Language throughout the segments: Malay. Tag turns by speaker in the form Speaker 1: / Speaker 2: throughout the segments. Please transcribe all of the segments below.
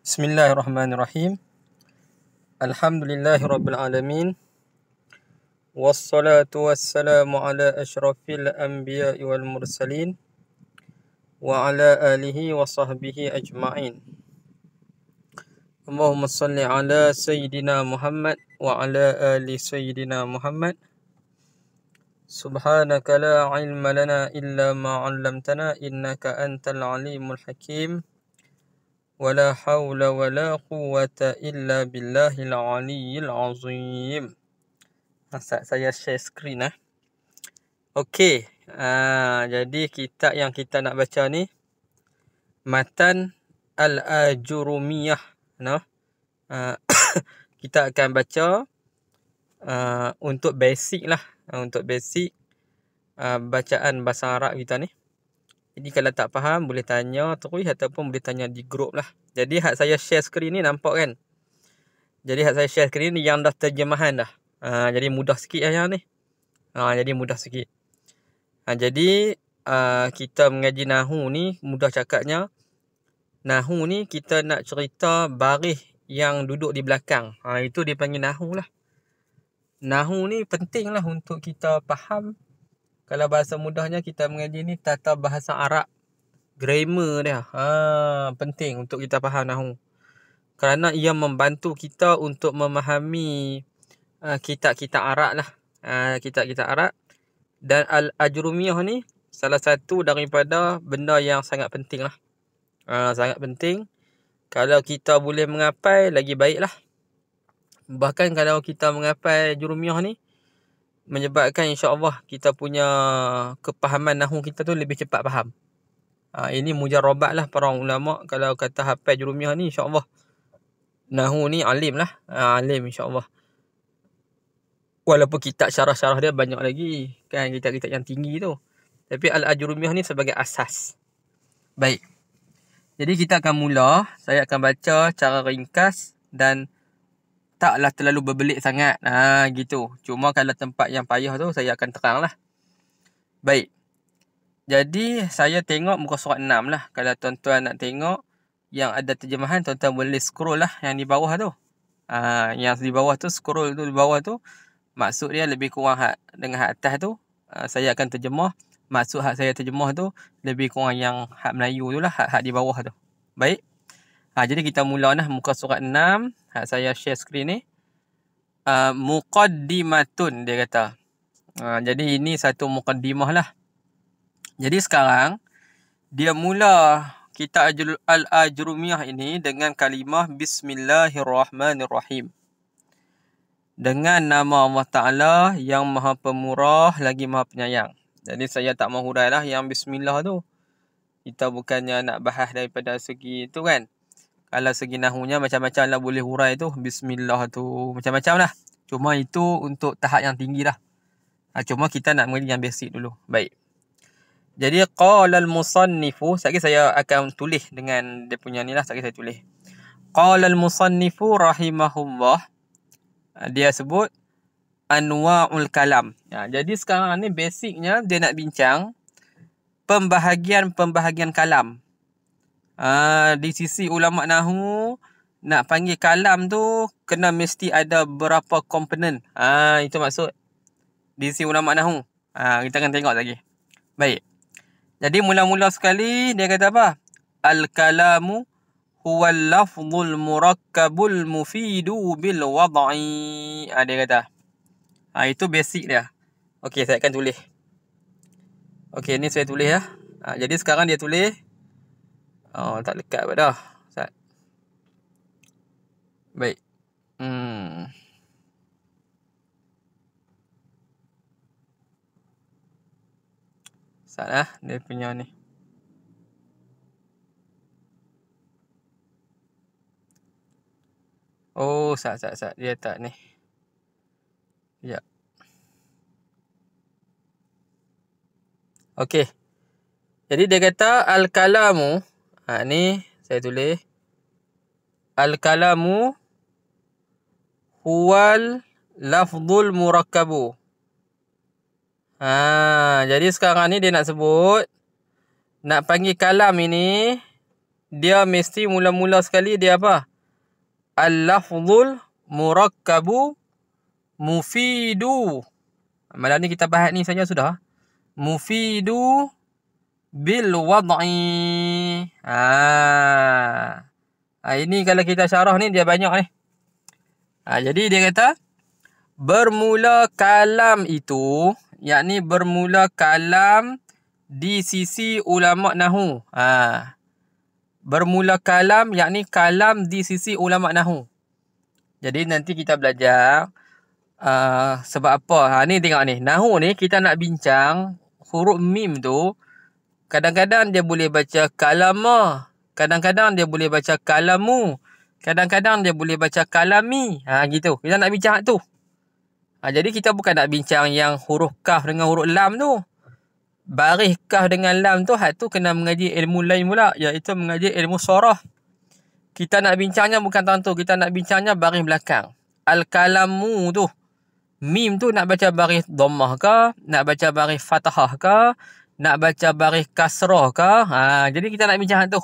Speaker 1: Bismillahirrahmanirrahim. Alhamdulillahi Rabbil Alamin. Wassalatu wassalamu ala ashrafil anbiya wal mursalin. Wa ala alihi wa sahbihi ajma'in. Allahumma salli ala Sayyidina Muhammad wa ala ali Sayyidina Muhammad. Subhanaka la ilma lana illa ma'allamtana innaka antal alimul hakim. Alhamdulillah. ولا حول ولا قوة إلا بالله العلي العظيم saya share screen eh. Okey, ah, jadi kita yang kita nak baca ni Matan Al-Ajurumiyah, no? Ah, kita akan baca aa, ah, untuk basic lah, untuk basic aa, bacaan bahasa Arab kita ni. Jadi kalau tak faham boleh tanya terus ataupun boleh tanya di grup lah. Jadi hak saya share screen ni nampak kan. Jadi hak saya share screen ni yang dah terjemahan dah. Ha, jadi mudah sikit lah yang ni. Ha, jadi mudah sikit. Ha, jadi uh, kita mengaji Nahu ni mudah cakapnya. Nahu ni kita nak cerita baris yang duduk di belakang. Ha, itu dipanggil panggil Nahu lah. Nahu ni penting lah untuk kita faham kalau bahasa mudahnya kita mengaji ni tata bahasa Arab grammar dia ha penting untuk kita faham nahwu kerana ia membantu kita untuk memahami uh, kitab-kitab Arab lah uh, kitab-kitab Arab dan al-ajrumiyah ni salah satu daripada benda yang sangat penting lah uh, sangat penting kalau kita boleh mengapai lagi baik lah bahkan kalau kita mengapai jurumiyah ni menyebabkan insya-Allah kita punya kepahaman nahu kita tu lebih cepat faham. Ha, ini mujarabat lah para ulama kalau kata hafal jurumiyah ni insya-Allah nahu ni alim lah. Ha, alim insya-Allah. Walaupun kita syarah-syarah dia banyak lagi kan kita-kita yang tinggi tu. Tapi al-ajrumiyah ni sebagai asas. Baik. Jadi kita akan mula, saya akan baca cara ringkas dan taklah terlalu berbelit sangat. Ha, gitu. Cuma kalau tempat yang payah tu saya akan terang lah. Baik. Jadi saya tengok muka surat 6 lah. Kalau tuan-tuan nak tengok yang ada terjemahan tuan-tuan boleh scroll lah yang di bawah tu. Ha, yang di bawah tu scroll tu di bawah tu. Maksud dia lebih kurang hak, dengan hak atas tu. Ha, saya akan terjemah. Maksud hak saya terjemah tu lebih kurang yang hak Melayu tu lah. Hak, hak di bawah tu. Baik. Ha, jadi kita mula muka surat 6. Ha, saya share screen ni. Uh, muqaddimatun dia kata. Uh, jadi ini satu muqaddimah lah. Jadi sekarang dia mula kita al-ajrumiyah ini dengan kalimah bismillahirrahmanirrahim. Dengan nama Allah Ta'ala yang maha pemurah lagi maha penyayang. Jadi saya tak mahu dah lah yang bismillah tu. Kita bukannya nak bahas daripada segi itu kan kalau segi nahunya macam-macam lah boleh hurai tu bismillah tu macam-macam lah cuma itu untuk tahap yang tinggi lah ha, cuma kita nak mengerti yang basic dulu baik jadi qalal musannifu sekali saya akan tulis dengan dia punya ni lah sekali saya tulis qalal musannifu rahimahullah ha, dia sebut anwa'ul kalam ya, jadi sekarang ni basicnya dia nak bincang pembahagian-pembahagian kalam Ah, di sisi ulama nahu nak panggil kalam tu kena mesti ada berapa komponen. Ah uh, itu maksud di sisi ulama nahu. Ah uh, kita akan tengok lagi. Baik. Jadi mula-mula sekali dia kata apa? Al kalamu huwa lafzul murakkabul mufidu bil wad'i. Ah uh, dia kata. Ah uh, itu basic dia. Okey, saya akan tulis. Okey, ni saya tulis ya. Uh, jadi sekarang dia tulis Oh, tak lekat pun dah. Ustaz. Baik. Hmm. Ustaz lah, dia punya ni. Oh, sat, sat, sat. Dia tak ni. Ya. Okey. Jadi dia kata al-kalamu Ha, ni saya tulis. Al-kalamu huwal lafzul murakabu. Ha, jadi sekarang ni dia nak sebut. Nak panggil kalam ini. Dia mesti mula-mula sekali dia apa? Al-lafzul murakabu mufidu. Malam ni kita bahas ni saja sudah. Mufidu. Mufidu bil wad'i. Ha. Ah. Ah, ini kalau kita syarah ni dia banyak ni. Ha, jadi dia kata bermula kalam itu yakni bermula kalam di sisi ulama nahu. Ha. Bermula kalam yakni kalam di sisi ulama nahu. Jadi nanti kita belajar uh, sebab apa. Ha ni tengok ni. Nahu ni kita nak bincang huruf mim tu Kadang-kadang dia boleh baca kalama. Kadang-kadang dia boleh baca kalamu. Kadang-kadang dia boleh baca kalami. Ha, gitu. Kita nak bincang tu. Ha, jadi kita bukan nak bincang yang huruf kaf dengan huruf lam tu. Baris kaf dengan lam tu hak tu kena mengaji ilmu lain pula. Iaitu mengaji ilmu sorah. Kita nak bincangnya bukan tentu. Kita nak bincangnya baris belakang. Al-kalamu tu. Mim tu nak baca baris dommah ke? Nak baca baris fatahah ke? nak baca baris kasrah ke? Ha, jadi kita nak bincang tu.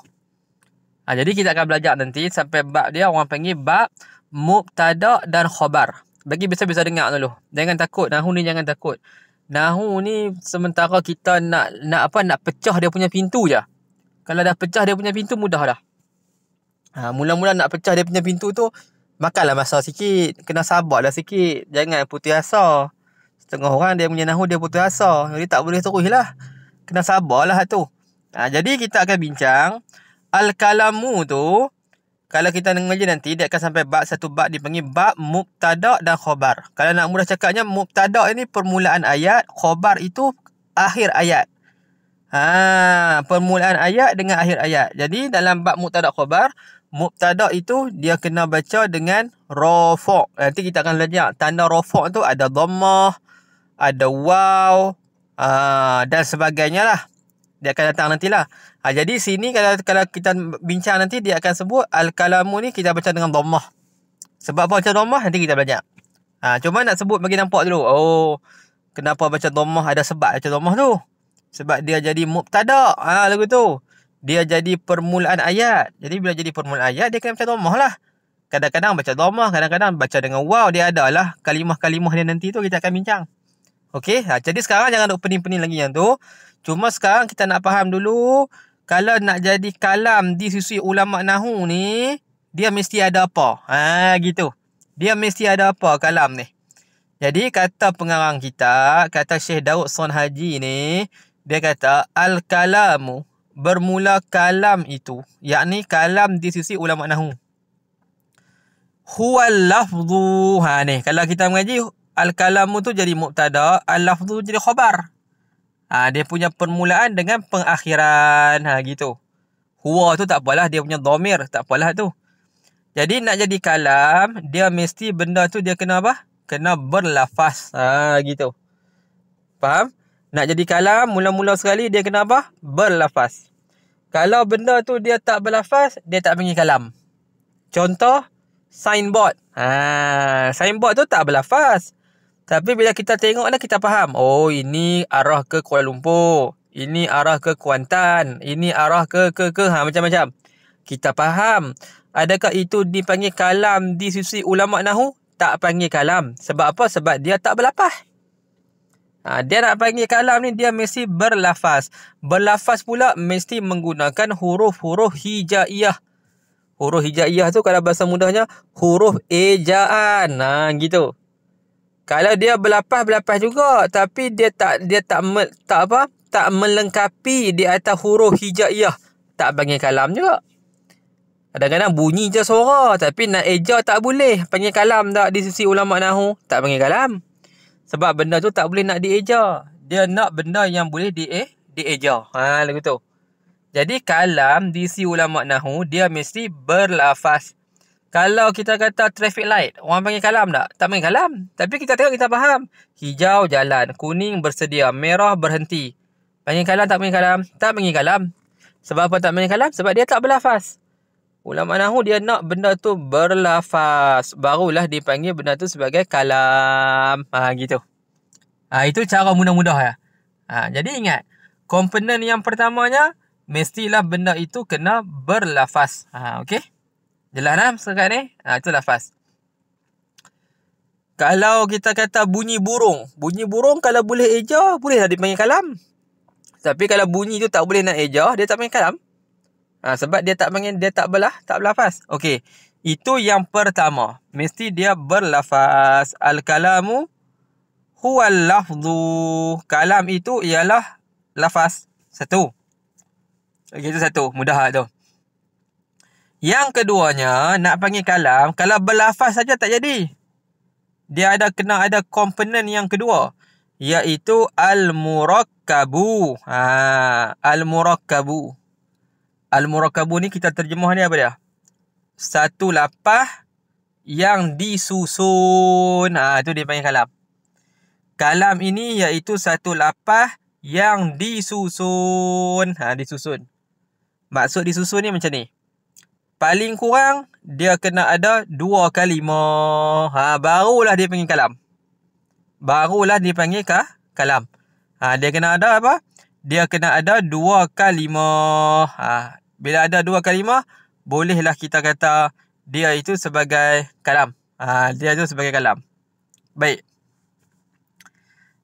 Speaker 1: Ha, jadi kita akan belajar nanti sampai bab dia orang panggil bab mubtada dan khabar. Bagi biasa-biasa dengar dulu. Jangan takut, nahu ni jangan takut. Nahu ni sementara kita nak nak apa nak pecah dia punya pintu je. Kalau dah pecah dia punya pintu mudah dah. Ha, mula-mula nak pecah dia punya pintu tu makanlah masa sikit, kena sabarlah sikit. Jangan putus asa. Setengah orang dia punya nahu dia putus asa. Jadi tak boleh terus lah kena sabarlah tu. Ha, jadi kita akan bincang al-kalamu tu kalau kita mengaji nanti dia akan sampai bab satu bab dipanggil bab mubtada dan khabar. Kalau nak mudah cakapnya mubtada ini permulaan ayat, khabar itu akhir ayat. Ha, permulaan ayat dengan akhir ayat. Jadi dalam bab mubtada khabar, mubtada itu dia kena baca dengan rafa. Nanti kita akan belajar tanda rafa tu ada dhammah, ada waw, Ah, dan sebagainya lah dia akan datang nantilah ha, jadi sini kalau kalau kita bincang nanti dia akan sebut al-kalamu ni kita baca dengan dhammah sebab apa baca dhammah nanti kita belajar ha, cuma nak sebut bagi nampak dulu oh kenapa baca dhammah ada sebab baca dhammah tu sebab dia jadi mubtada ha, lagu tu dia jadi permulaan ayat jadi bila jadi permulaan ayat dia kena baca dhammah lah Kadang-kadang baca dhammah, kadang-kadang baca dengan wow dia adalah kalimah-kalimah dia nanti tu kita akan bincang. Okey, ha, jadi sekarang jangan nak pening-pening lagi yang tu. Cuma sekarang kita nak faham dulu kalau nak jadi kalam di sisi ulama nahu ni, dia mesti ada apa? Ha gitu. Dia mesti ada apa kalam ni? Jadi kata pengarang kita, kata Syekh Daud Son Haji ni, dia kata al-kalamu bermula kalam itu, yakni kalam di sisi ulama nahu. Huwa lafzu. Ha ni, kalau kita mengaji al-kalamu tu jadi mubtada, al-lafzu jadi khabar. Ha, dia punya permulaan dengan pengakhiran ha gitu. Huwa tu tak apalah dia punya dhamir, tak apalah tu. Jadi nak jadi kalam, dia mesti benda tu dia kena apa? Kena berlafaz. Ha gitu. Faham? Nak jadi kalam mula-mula sekali dia kena apa? Berlafaz. Kalau benda tu dia tak berlafaz, dia tak panggil kalam. Contoh signboard. Ha, signboard tu tak berlafaz. Tapi bila kita tengok lah kita faham. Oh ini arah ke Kuala Lumpur. Ini arah ke Kuantan. Ini arah ke ke ke. Ha, macam-macam. Kita faham. Adakah itu dipanggil kalam di sisi ulama' Nahu? Tak panggil kalam. Sebab apa? Sebab dia tak berlapah. Ha, dia nak panggil kalam ni dia mesti berlafaz. Berlafaz pula mesti menggunakan huruf-huruf hijaiyah. Huruf hijaiyah tu kalau bahasa mudahnya huruf ejaan. Ha, gitu. Kalau dia berlapas berlapas juga tapi dia tak dia tak me, tak apa tak melengkapi di atas huruf hijaiyah tak panggil kalam juga. Kadang-kadang bunyi je suara tapi nak eja tak boleh panggil kalam tak di sisi ulama nahu tak panggil kalam. Sebab benda tu tak boleh nak dieja. Dia nak benda yang boleh di eh, dieja. Ha lagu tu. Jadi kalam di sisi ulama nahu dia mesti berlafaz kalau kita kata traffic light, orang panggil kalam tak? Tak panggil kalam. Tapi kita tengok kita faham. Hijau jalan, kuning bersedia, merah berhenti. Panggil kalam tak panggil kalam? Tak panggil kalam. Sebab apa tak panggil kalam? Sebab dia tak berlafaz. Ulama Nahu dia nak benda tu berlafaz. Barulah dipanggil benda tu sebagai kalam. Ha, gitu. Ha, itu cara mudah-mudah ya. Ha, jadi ingat. Komponen yang pertamanya, mestilah benda itu kena berlafaz. Ha, okay? Jelas lah sekarang ni. Ha, itulah fast. Kalau kita kata bunyi burung. Bunyi burung kalau boleh eja, bolehlah dipanggil kalam. Tapi kalau bunyi tu tak boleh nak eja, dia tak panggil kalam. Ha, sebab dia tak panggil, dia tak belah, tak berlafaz. Okey. Itu yang pertama. Mesti dia berlafaz. Al-kalamu huwal lafzu. Kalam itu ialah lafaz. Satu. Okey, itu satu. Mudah lah tu. Yang keduanya, nak panggil kalam, kalau berlafaz saja tak jadi. Dia ada kena ada komponen yang kedua. Iaitu Al-Murakabu. Ha, Al-Murakabu. Al-Murakabu ni kita terjemah ni apa dia? Satu lapah yang disusun. Ha, tu dia panggil kalam. Kalam ini iaitu satu lapah yang disusun. Ha, disusun. Maksud disusun ni macam ni paling kurang dia kena ada dua kalimah. Ha, barulah dia panggil kalam. Barulah dia panggil kah? kalam. Ha, dia kena ada apa? Dia kena ada dua kalimah. Ha, bila ada dua kalimah, bolehlah kita kata dia itu sebagai kalam. Ha, dia itu sebagai kalam. Baik.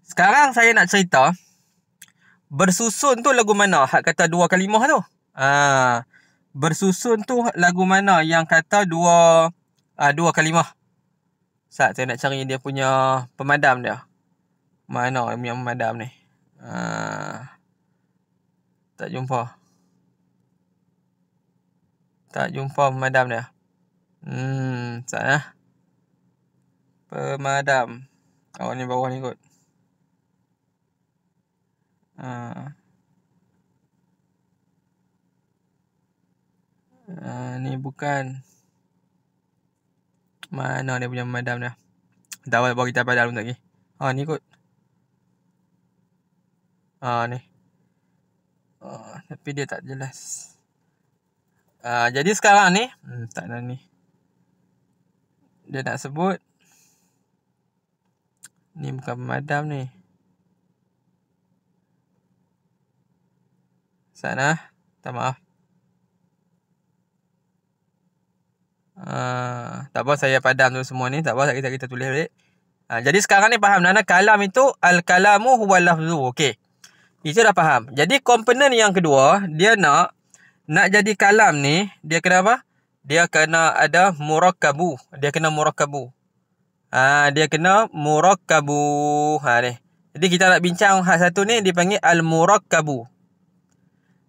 Speaker 1: Sekarang saya nak cerita bersusun tu lagu mana hak kata dua kalimah tu. Ah bersusun tu lagu mana yang kata dua uh, dua kalimah. Sat saya nak cari dia punya pemadam dia. Mana yang pemadam ni? Uh, tak jumpa. Tak jumpa pemadam dia. Hmm, sat lah. Eh? Pemadam. Oh ni bawah ni kot. Uh. Ah, ni bukan mana dia punya madam dah. Dah bawa kita tahu dalam lagi. Ha ni kot. Ha ni. Ha, tapi dia tak jelas. Ha, jadi sekarang ni, hmm, tak ada ni. Dia nak sebut ni bukan pemadam ni. Sana, tak maaf. Ah, tak apa saya padam tu semua ni. Tak apa kita kita tulis balik. Uh, jadi sekarang ni faham Nana kalam itu al-kalamu huwa lafzu. Okey. Itu dah faham. Jadi komponen yang kedua, dia nak nak jadi kalam ni, dia kena apa? Dia kena ada murakkabu. Dia kena murakkabu. Ha, ah, dia kena murakkabu. Ha, ni. Jadi kita nak bincang hal satu ni dipanggil al-murakkabu.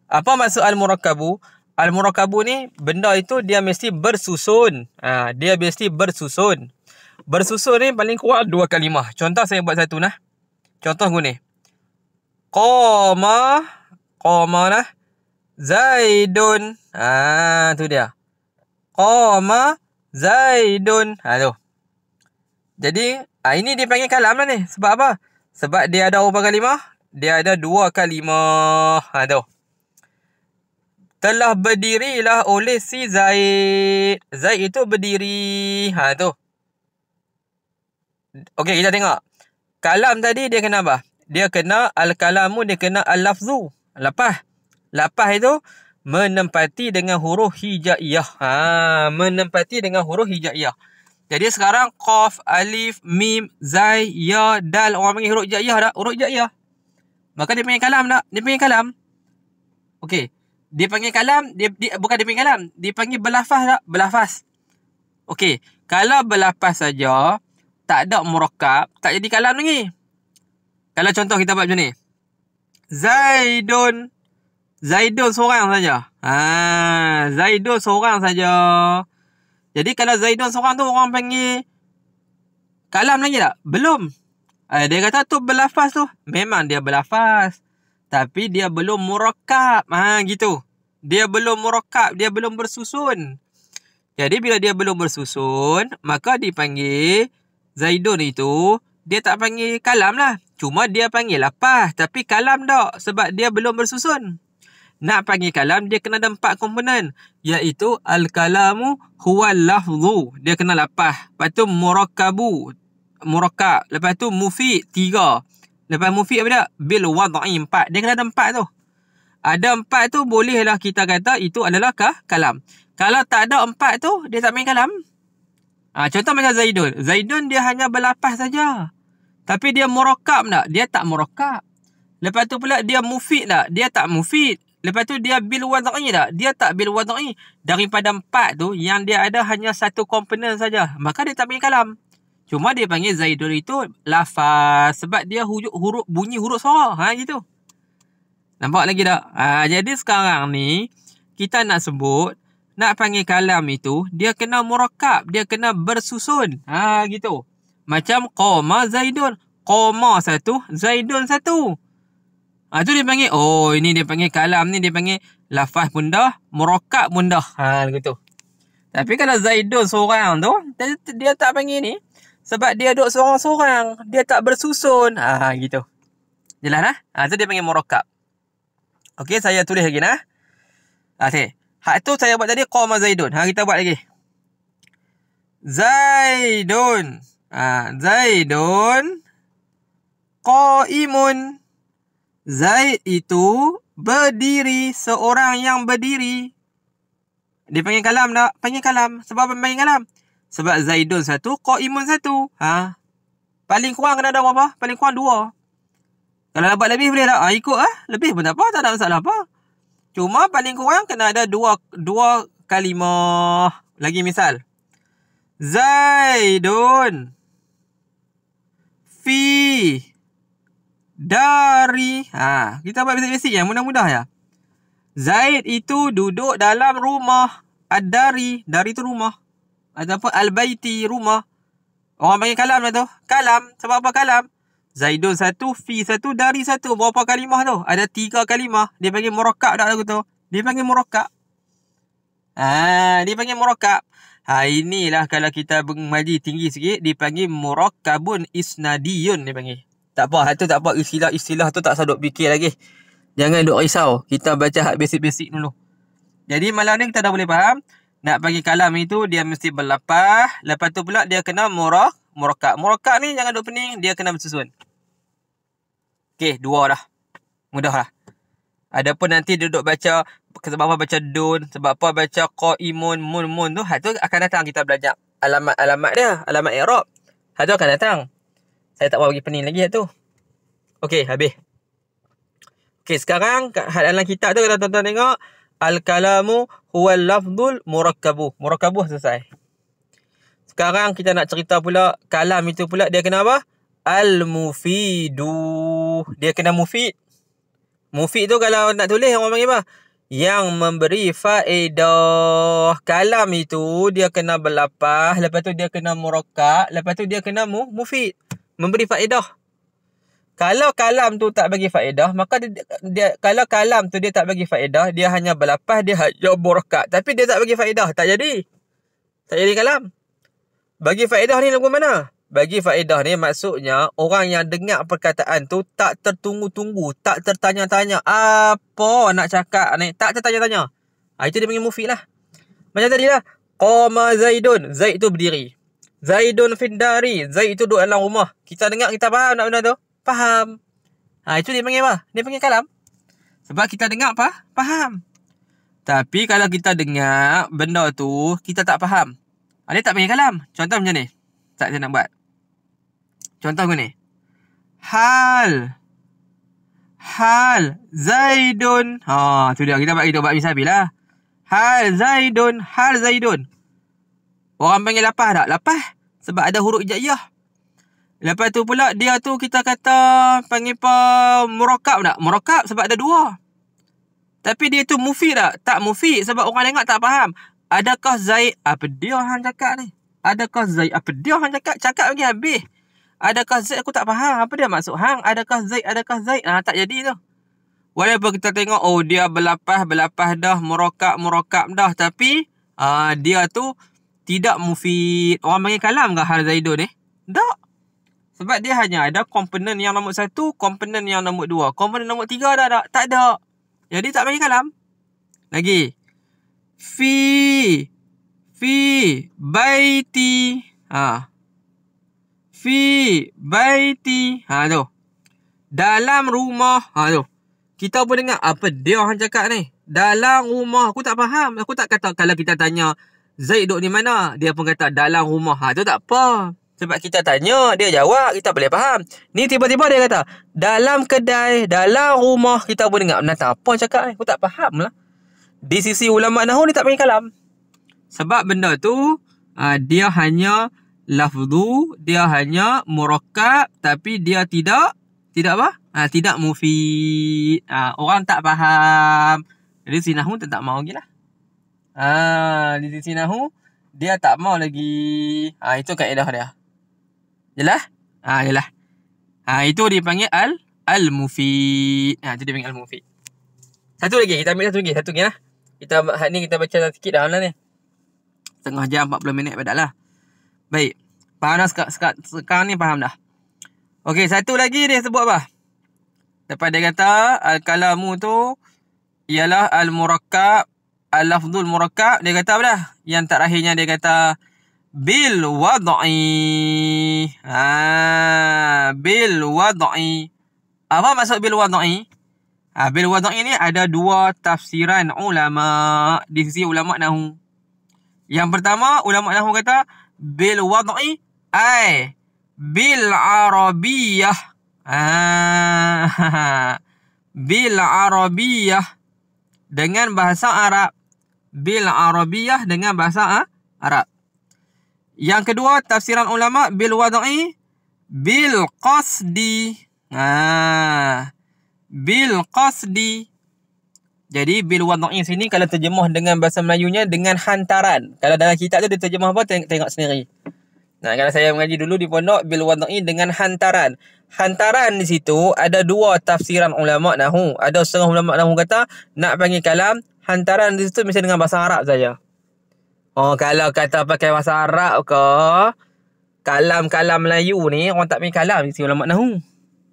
Speaker 1: Apa maksud al Al-murakkabu. Al-Murakabu ni benda itu dia mesti bersusun. Ha, dia mesti bersusun. Bersusun ni paling kuat dua kalimah. Contoh saya buat satu nah. Contoh guna. Qama. Qama lah. Zaidun. Ha, tu dia. Qama. Zaidun. Ha, tu. Jadi, ha, ini dia panggil kalam lah ni. Sebab apa? Sebab dia ada berapa kalimah? Dia ada dua kalimah. Ha, tu telah berdirilah oleh si Zaid. Zaid itu berdiri. Ha tu. Okey, kita tengok. Kalam tadi dia kena apa? Dia kena al-kalamu dia kena al-lafzu. lapah Lepas itu menempati dengan huruf hijaiyah. Ha, menempati dengan huruf hijaiyah. Jadi sekarang qaf, alif, mim, zai, ya, dal orang panggil huruf hijaiyah dah, huruf hijaiyah. Maka dia panggil kalam tak? Dia panggil kalam. Okey dia panggil kalam dia, dia bukan dia panggil kalam dia panggil berlafaz tak berlafaz okey kalau berlafaz saja tak ada murakab, tak jadi kalam lagi kalau contoh kita buat macam ni Zaidun Zaidun seorang saja ha Zaidun seorang saja jadi kalau Zaidun seorang tu orang panggil kalam lagi tak belum eh, dia kata tu berlafaz tu memang dia berlafaz tapi dia belum murakab. Ha gitu. Dia belum murakab, dia belum bersusun. Jadi bila dia belum bersusun, maka dipanggil Zaidun itu, dia tak panggil kalam lah. Cuma dia panggil lapah. Tapi kalam tak sebab dia belum bersusun. Nak panggil kalam, dia kena ada empat komponen. Iaitu Al-Kalamu Huwal Lafzu. Dia kena lapah. Lepas tu Murakabu. Murakab. Lepas tu Mufid. Tiga. Lepas mufid apa tak? Bil wad'i empat. Dia kena ada empat tu. Ada empat tu bolehlah kita kata itu adalah kah? kalam. Kalau tak ada empat tu, dia tak main kalam. Ha, contoh macam Zaidun. Zaidun dia hanya berlapas saja. Tapi dia murokab tak? Dia tak murokab. Lepas tu pula dia mufid tak? Dia tak mufid. Lepas tu dia bil wad'i tak? Dia tak bil wad'i. Daripada empat tu, yang dia ada hanya satu komponen saja. Maka dia tak main kalam. Cuma dia panggil Zaidul itu lafaz sebab dia huruf, huruf bunyi huruf suara ha gitu. Nampak lagi tak? Ha, jadi sekarang ni kita nak sebut nak panggil kalam itu dia kena murakab, dia kena bersusun. Ha gitu. Macam koma Zaidul, koma satu, Zaidul satu. Ha tu dia panggil oh ini dia panggil kalam ni dia panggil lafaz mudah, murakab mudah. Ha gitu. Tapi kalau Zaidul seorang tu dia, dia tak panggil ni sebab dia duduk seorang-seorang. Dia tak bersusun. Ah, gitu. Jelas lah. Ha? so ha, dia panggil murokab. Okey, saya tulis lagi lah. Ha? Okey. Hak tu saya buat tadi. Qawma Zaidun. Ha, kita buat lagi. Zaidun. Ha, Zaidun. Qaimun. Zaid itu berdiri. Seorang yang berdiri. Dia panggil kalam tak? Panggil kalam. Sebab apa panggil kalam? Sebab Zaidun satu, Qaimun satu. Ha? Paling kurang kena ada berapa? Paling kurang dua. Kalau dapat lebih boleh tak? Ha, ikut lah. Ha? Lebih pun tak apa. Tak ada masalah apa. Cuma paling kurang kena ada dua, dua kalimah. Lagi misal. Zaidun. Fi. Dari. Ha, kita buat basic-basic yang mudah-mudah ya. Zaid itu duduk dalam rumah. Adari. Dari itu rumah ataupun al-baiti rumah. Orang panggil kalam lah tu. Kalam. Sebab apa kalam? Zaidun satu, fi satu, dari satu. Berapa kalimah tu? Ada tiga kalimah. Dia panggil murakab tak lagu tu? Dia panggil murakab. Ah, ha, dia panggil murakab. Ha, inilah kalau kita mengaji tinggi sikit, dia panggil murakabun isnadiyun dia panggil. Tak apa, itu tak apa. Istilah-istilah tu tak sadut fikir lagi. Jangan duk risau. Kita baca hak basic-basic dulu. Jadi malam ni kita dah boleh faham nak panggil kalam itu dia mesti berlepas lepas tu pula dia kena murak murakat murakat ni jangan duk pening dia kena bersusun okey dua dah mudahlah adapun nanti duduk baca sebab apa baca dun sebab apa baca qaimun mun mun tu hal tu akan datang kita belajar alamat-alamat dia alamat i'rab hal tu akan datang saya tak mau bagi pening lagi hal tu okey habis okey sekarang kat dalam kitab tu kita tonton tengok Al-kalamu huwal lafzul murakkabu. Murakkabu selesai. Sekarang kita nak cerita pula kalam itu pula dia kena apa? Al-mufidu. Dia kena mufid. Mufid tu kalau nak tulis orang panggil apa? Yang memberi faedah. Kalam itu dia kena berlapah. Lepas tu dia kena murakak. Lepas tu dia kena mu mufid. Memberi faedah kalau kalam tu tak bagi faedah maka dia, dia kalau kalam tu dia tak bagi faedah dia hanya berlapas dia hanya berkat tapi dia tak bagi faedah tak jadi tak jadi kalam bagi faedah ni lagu mana bagi faedah ni maksudnya orang yang dengar perkataan tu tak tertunggu-tunggu tak tertanya-tanya apa nak cakap ni tak tertanya-tanya ha, itu dia panggil mufid lah macam tadi lah Qama Zaidun Zaid tu berdiri Zaidun Findari Zaid tu duduk dalam rumah Kita dengar kita faham nak benda tu Faham. Ha, itu dia panggil apa? Dia panggil kalam. Sebab kita dengar apa? Faham. Tapi kalau kita dengar benda tu, kita tak faham. Ha, dia tak panggil kalam. Contoh macam ni. Tak saya nak buat. Contoh macam ni. Hal. Hal. Zaidun. Ha, tu dia. Kita buat, kita buat misal lah. Hal Zaidun. Hal Zaidun. Orang panggil lapah tak? Lapah. Sebab ada huruf ijaiyah. Lepas tu pula dia tu kita kata panggil apa murakab tak? Murakab sebab ada dua. Tapi dia tu mufi tak? Tak mufi sebab orang dengar tak faham. Adakah Zaid apa dia hang cakap ni? Adakah Zaid apa dia hang cakap? Cakap lagi habis. Adakah Zaid aku tak faham apa dia maksud hang? Adakah Zaid adakah Zaid? ha, tak jadi tu. Walaupun kita tengok oh dia berlapas berlapas dah murakab murakab dah tapi uh, dia tu tidak mufid. Orang panggil kalam ke Har ni? Eh? Tak. Sebab dia hanya ada komponen yang nombor satu, komponen yang nombor dua. Komponen nombor tiga ada tak? Tak ada. Jadi tak bagi kalam. Lagi. Fi. Fi. Baiti. Ha. Fi. Baiti. Ha tu. Dalam rumah. Ha tu. Kita pun dengar apa dia orang cakap ni. Dalam rumah. Aku tak faham. Aku tak kata kalau kita tanya Zaid duduk di mana. Dia pun kata dalam rumah. Ha tu tak apa. Sebab kita tanya, dia jawab, kita boleh faham. Ni tiba-tiba dia kata, dalam kedai, dalam rumah, kita pun dengar. Nanti apa cakap Aku tak faham lah. Di sisi ulama Nahu ni tak panggil kalam. Sebab benda tu, ah, dia hanya lafzu, dia hanya murakab, tapi dia tidak, tidak apa? Ha, tidak mufid. Ha, orang tak faham. Jadi si Nahu tak mahu lagi lah. Ha, di sisi Nahu, dia tak mahu lagi. Ha, itu kaedah dia. Jelah? Ha jelah. Ha itu dipanggil al al mufid. Ha itu dipanggil al mufid. Satu lagi kita ambil satu lagi, satu lagi lah. Kita hari ni kita baca sikit dah lah ni. Tengah jam 40 minit padahlah. Baik. Faham dah sekarang, sekarang, sekarang ni faham dah. Okey, satu lagi dia sebut apa? Lepas dia kata al-kalamu tu ialah al-murakkab, al-lafzul murakkab, dia kata apa dah? Yang terakhirnya dia kata bil wad'i. Ha, bil wad'i. Apa maksud bil wad'i? Ha, bil wad'i ni ada dua tafsiran ulama di sisi ulama nahu. Yang pertama ulama nahu kata bil wad'i ai bil arabiyah. Ha, ah, bil arabiyah dengan bahasa Arab. Bil arabiyah dengan bahasa ah, Arab. Yang kedua, tafsiran ulama bil wad'i bil qasdi. Ha. Bil qasdi. Jadi bil wad'i sini kalau terjemah dengan bahasa Melayunya dengan hantaran. Kalau dalam kitab tu dia terjemah apa tengok, tengok sendiri. Nah, kalau saya mengaji dulu di pondok bil wad'i dengan hantaran. Hantaran di situ ada dua tafsiran ulama nahu. Ada setengah ulama nahu kata nak panggil kalam hantaran di situ mesti dengan bahasa Arab saja. Oh, kalau kata pakai bahasa Arab ke, kalam-kalam Melayu ni, orang tak main kalam. Isi ulama nahu.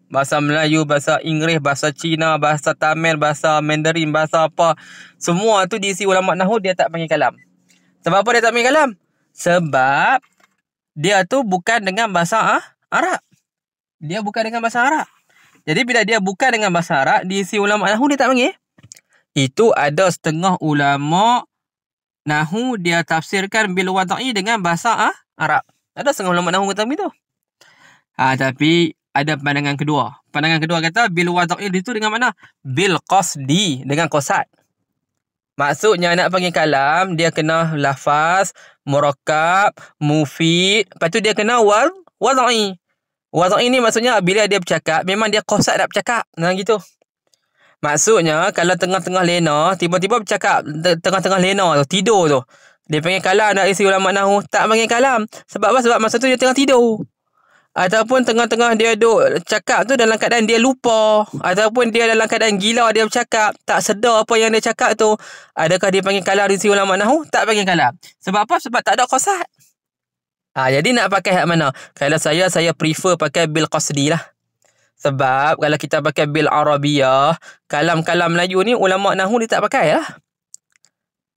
Speaker 1: Bahasa Melayu, bahasa Inggeris, bahasa Cina, bahasa Tamil, bahasa Mandarin, bahasa apa. Semua tu diisi ulama nahu, dia tak panggil kalam. Sebab apa dia tak panggil kalam? Sebab dia tu bukan dengan bahasa ah, Arab. Dia bukan dengan bahasa Arab. Jadi bila dia bukan dengan bahasa Arab, diisi ulama nahu, dia tak panggil. Itu ada setengah ulama' Nahu dia tafsirkan bil wada'i dengan bahasa ah, Arab. Ada setengah ulama nahu kata begitu. Ha, tapi ada pandangan kedua. Pandangan kedua kata bil wada'i itu dengan mana? Bil qasdi dengan qasad. Maksudnya nak panggil kalam dia kena lafaz murakkab, mufid, lepas tu dia kena wal wada'i. Wada'i ni maksudnya bila dia bercakap memang dia qasad nak bercakap. Nah gitu. Maksudnya kalau tengah-tengah lena tiba-tiba bercakap tengah-tengah lena tu tidur tu. Dia panggil kalam anak isteri ulama nahu tak panggil kalam sebab apa sebab masa tu dia tengah tidur. Ataupun tengah-tengah dia duk cakap tu dalam keadaan dia lupa Ataupun dia dalam keadaan gila dia bercakap Tak sedar apa yang dia cakap tu Adakah dia panggil kalam risi ulama nahu? Tak panggil kalam Sebab apa? Sebab tak ada kosat ha, Jadi nak pakai hak mana? Kalau saya, saya prefer pakai bil qasdi lah sebab kalau kita pakai bil Arabiah, kalam-kalam Melayu ni ulama Nahu dia tak pakai lah.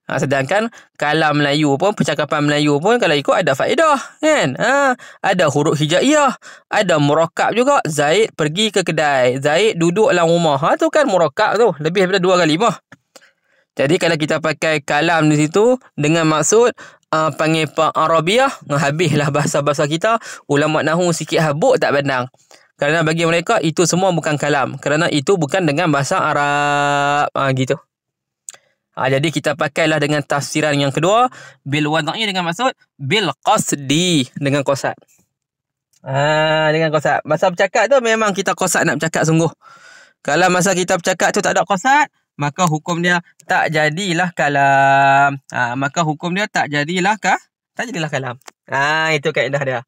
Speaker 1: Ha, sedangkan kalam Melayu pun, percakapan Melayu pun kalau ikut ada faedah. Kan? Ha, ada huruf hijaiyah, ada murakab juga. Zaid pergi ke kedai, Zaid duduk dalam rumah. Ha, tu kan murakab tu, lebih daripada dua kali mah. Jadi kalau kita pakai kalam di situ dengan maksud uh, panggil Pak Arabiyah, habislah bahasa-bahasa kita. Ulama Nahu sikit habuk tak pandang. Kerana bagi mereka itu semua bukan kalam. Kerana itu bukan dengan bahasa Arab. Ha, gitu. Ha, jadi kita pakailah dengan tafsiran yang kedua. Bil wadai dengan maksud. Bil qasdi. Dengan kosat. Ha, dengan kosat. Masa bercakap tu memang kita kosat nak bercakap sungguh. Kalau masa kita bercakap tu tak ada kosat. Maka hukum dia tak jadilah kalam. Ha, maka hukum dia tak jadilah kah? Tak jadilah kalam. Ha, itu kaedah dia.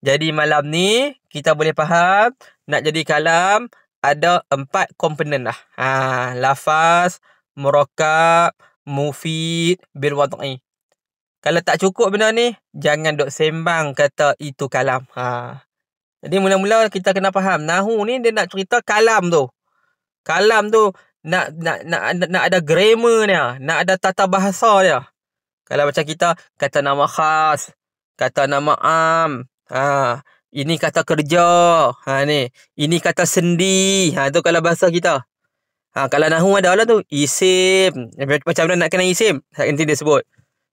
Speaker 1: Jadi malam ni kita boleh faham nak jadi kalam ada empat komponen lah. Ha, lafaz, merokap, mufid, bilwadu'i. Kalau tak cukup benda ni, jangan dok sembang kata itu kalam. Ha. Jadi mula-mula kita kena faham. Nahu ni dia nak cerita kalam tu. Kalam tu nak nak nak, nak, nak ada grammar dia. Nak ada tata bahasa dia. Kalau macam kita kata nama khas, kata nama am, Ha, ini kata kerja. Ha ni. Ini kata sendi. Ha tu kalau bahasa kita. Ha kalau nahu ada lah tu isim. Macam mana nak kena isim? nanti dia sebut.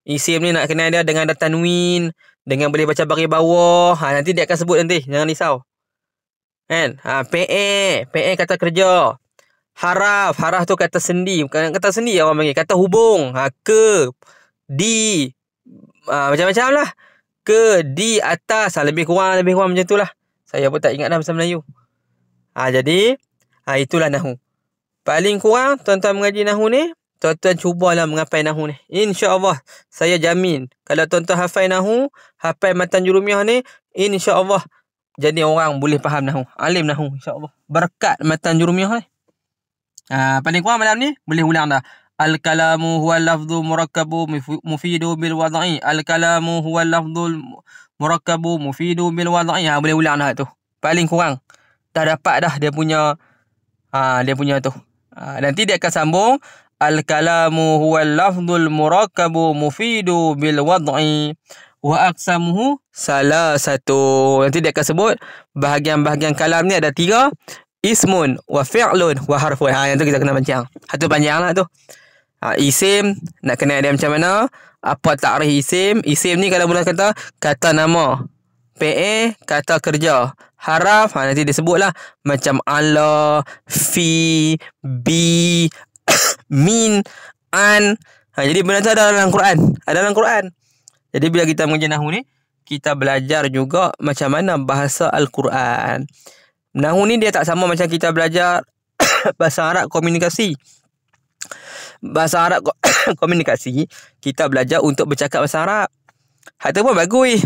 Speaker 1: Isim ni nak kena dia dengan ada tanwin, dengan boleh baca bari bawah. Ha nanti dia akan sebut nanti. Jangan risau. Kan? Ha PA, PA kata kerja. Haraf, haraf tu kata sendi. Bukan kata sendi yang orang panggil. Kata hubung. Ha, ke, di, ha, macam-macam lah ke di atas ha, lebih kurang lebih kurang macam itulah saya pun tak ingat dah bahasa Melayu ha, jadi ha, itulah nahu paling kurang tuan-tuan mengaji nahu ni tuan-tuan cubalah mengapai nahu ni Insya Allah, saya jamin kalau tuan-tuan hafai nahu hafal matan jurumiyah ni Insya Allah, jadi orang boleh faham nahu alim nahu Insya Allah, berkat matan jurumiyah ni ha, paling kurang malam ni boleh ulang dah الكلام هو اللفظ المركب مفيد بالوضع الكلام هو اللفظ المركب مفيد بالوضع ها boleh ulang dah tu paling kurang dah dapat dah dia punya ha dia punya tu ha, nanti dia akan sambung al kalamu huwa al lafdhul murakkab mufidu bil wad'i wa aqsamuhu salah satu nanti dia akan sebut bahagian-bahagian kalam ni ada tiga ismun wa fi'lun wa harfun ha yang tu kita kena panjang satu panjanglah tu panjang lah tu ha, isim nak kenal dia macam mana apa takrif isim isim ni kalau mula kata kata nama PA kata kerja haraf ha, nanti disebutlah macam Allah fi bi min an ha, jadi benda tu ada dalam Quran ada dalam Quran jadi bila kita mengaji nahwu ni kita belajar juga macam mana bahasa al-Quran nahwu ni dia tak sama macam kita belajar bahasa Arab komunikasi bahasa Arab komunikasi, kita belajar untuk bercakap bahasa Arab. Hak tu pun bagus.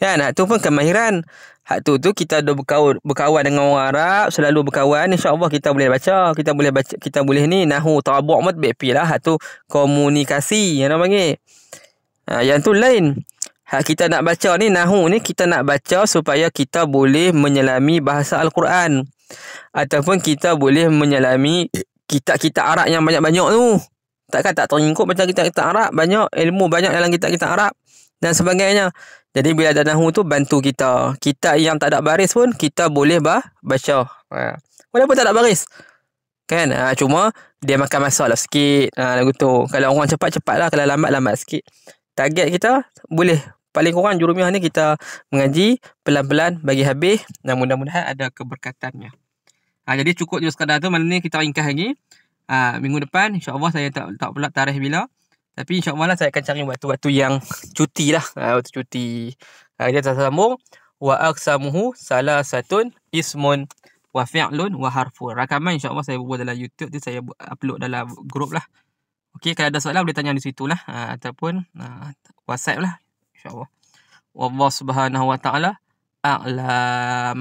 Speaker 1: Kan? Hak tu pun kemahiran. Hak tu tu kita dah berkawan, berkawan dengan orang Arab, selalu berkawan, insya-Allah kita boleh baca, kita boleh baca, kita boleh ni nahu tabu' mat bi lah. Hak tu komunikasi yang orang panggil. Ha, yang tu lain. Hak kita nak baca ni nahu ni kita nak baca supaya kita boleh menyelami bahasa al-Quran ataupun kita boleh menyelami kitab-kitab Arab yang banyak-banyak tu. Takkan tak teringkut macam kitab-kitab Arab. Banyak ilmu banyak dalam kitab-kitab Arab. Dan sebagainya. Jadi bila ada nahu tu bantu kita. Kitab yang tak ada baris pun kita boleh bah baca. Ha. Walaupun tak ada baris. Kan? Ha, cuma dia makan masa lah sikit. Ha, lagu tu. Kalau orang cepat, cepat lah. Kalau lambat, lambat sikit. Target kita boleh. Paling kurang jurumiah ni kita mengaji pelan-pelan bagi habis. Dan mudah-mudahan ada keberkatannya. Ha, jadi cukup juga sekadar tu. Malam ni kita ringkas lagi. Ha, minggu depan insyaAllah saya tak tak pula tarikh bila. Tapi insyaAllah lah saya akan cari waktu-waktu yang cuti lah. Ha, waktu cuti. Ha, kita tak sambung. Wa aksamuhu salah satun ismun wa fi'lun wa harfu. Rakaman insyaAllah saya buat dalam YouTube tu. Saya upload dalam grup lah. Okey kalau ada soalan boleh tanya di situ lah. Ha, ataupun ha, WhatsApp lah. InsyaAllah. Wallah subhanahu wa ta'ala a'lam.